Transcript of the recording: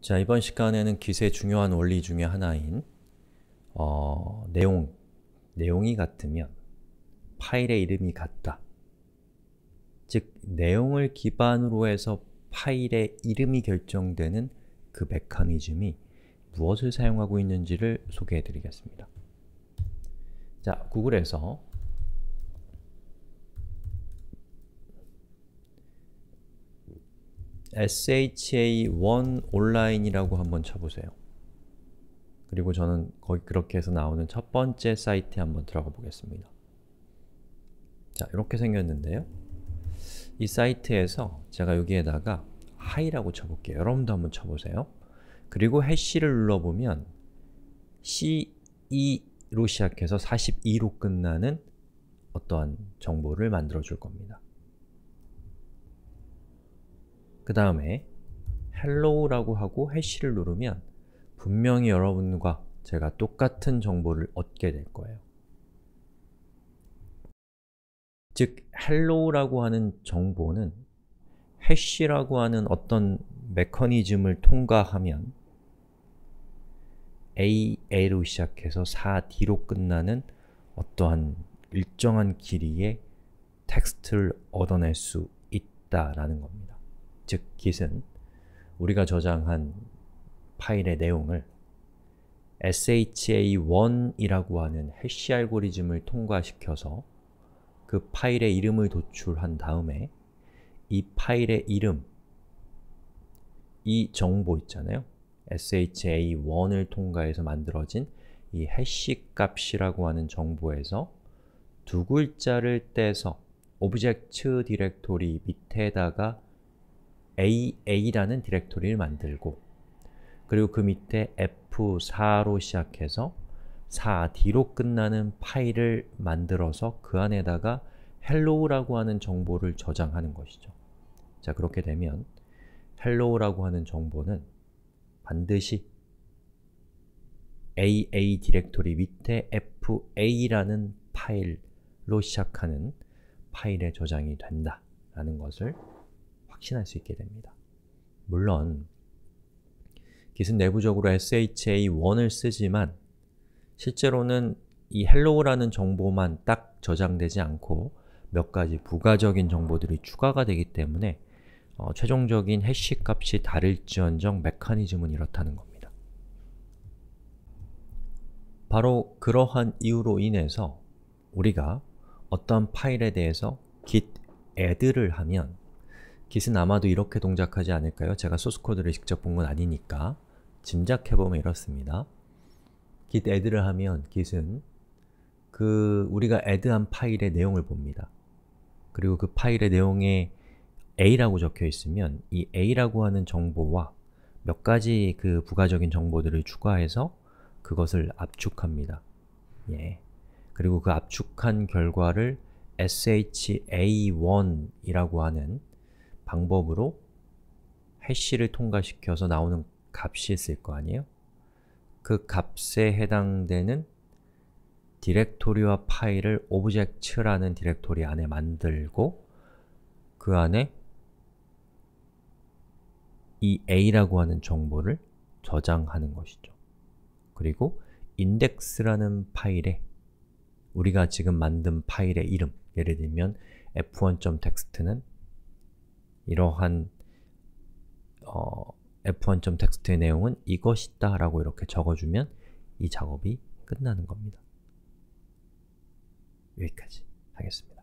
자, 이번 시간에는 기세의 중요한 원리 중의 하나인 어, 내용, 내용이 같으면 파일의 이름이 같다. 즉, 내용을 기반으로 해서 파일의 이름이 결정되는 그 메커니즘이 무엇을 사용하고 있는지를 소개해드리겠습니다. 자, 구글에서 sha1 온라인이라고 한번 쳐보세요. 그리고 저는 거기 그렇게 해서 나오는 첫 번째 사이트에 한번 들어가 보겠습니다. 자, 이렇게 생겼는데요. 이 사이트에서 제가 여기에다가 hi라고 쳐볼게요. 여러분도 한번 쳐보세요. 그리고 해시를 눌러보면 CE로 시작해서 42로 끝나는 어떠한 정보를 만들어줄 겁니다. 그 다음에 hello라고 하고 해시를 누르면 분명히 여러분과 제가 똑같은 정보를 얻게 될 거예요. 즉, hello라고 하는 정보는 해시라고 하는 어떤 메커니즘을 통과하면 AA로 시작해서 4D로 끝나는 어떠한 일정한 길이의 텍스트를 얻어낼 수 있다라는 겁니다. 즉 Git은 우리가 저장한 파일의 내용을 sha1이라고 하는 해시 알고리즘을 통과시켜서 그 파일의 이름을 도출한 다음에 이 파일의 이름, 이 정보 있잖아요. sha1을 통과해서 만들어진 이 해시 값이라고 하는 정보에서 두 글자를 떼서 오브젝트 디렉토리 밑에다가 AA라는 디렉토리를 만들고 그리고 그 밑에 F4로 시작해서 4D로 끝나는 파일을 만들어서 그 안에다가 hello라고 하는 정보를 저장하는 것이죠. 자, 그렇게 되면 hello라고 하는 정보는 반드시 aa 디렉토리 밑에 fa라는 파일로 시작하는 파일에 저장이 된다 라는 것을 확신할 수 있게 됩니다. 물론 git은 내부적으로 SHA1을 쓰지만 실제로는 이 hello라는 정보만 딱 저장되지 않고 몇 가지 부가적인 정보들이 추가가 되기 때문에 어, 최종적인 해시 값이 다를지언정 메커니즘은 이렇다는 겁니다. 바로 그러한 이유로 인해서 우리가 어떤 파일에 대해서 git add를 하면 깃은 아마도 이렇게 동작하지 않을까요? 제가 소스코드를 직접 본 건 아니니까 짐작해보면 이렇습니다. git add를 하면 git은 그 우리가 add한 파일의 내용을 봅니다. 그리고 그 파일의 내용에 a라고 적혀 있으면 이 a라고 하는 정보와 몇 가지 그 부가적인 정보들을 추가해서 그것을 압축합니다. 예. 그리고 그 압축한 결과를 sha1이라고 하는 방법으로 해시를 통과시켜서 나오는 값이 있을 거 아니에요? 그 값에 해당되는 디렉토리와 파일을 o b j e 라는 디렉토리 안에 만들고 그 안에 이 a라고 하는 정보를 저장하는 것이죠. 그리고 index라는 파일에 우리가 지금 만든 파일의 이름 예를 들면 f1.txt는 이러한 어, f1.txt의 내용은 이것이다 라고 이렇게 적어주면 이 작업이 끝나는 겁니다. 여기까지 하겠습니다.